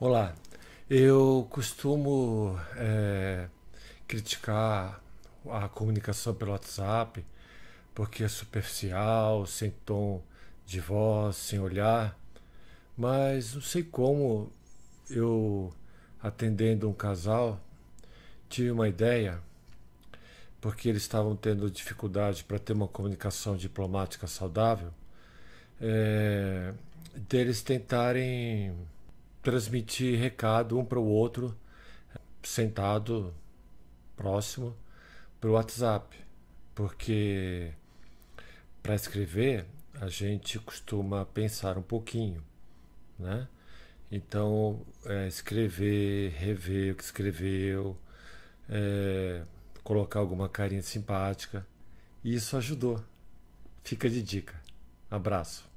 Olá, eu costumo é, criticar a comunicação pelo WhatsApp porque é superficial, sem tom de voz, sem olhar, mas não sei como eu, atendendo um casal, tive uma ideia porque eles estavam tendo dificuldade para ter uma comunicação diplomática saudável, é, deles tentarem transmitir recado um para o outro, sentado próximo, para o WhatsApp, porque para escrever a gente costuma pensar um pouquinho, né? Então, é, escrever, rever o que escreveu, é, colocar alguma carinha simpática. E isso ajudou. Fica de dica. Abraço.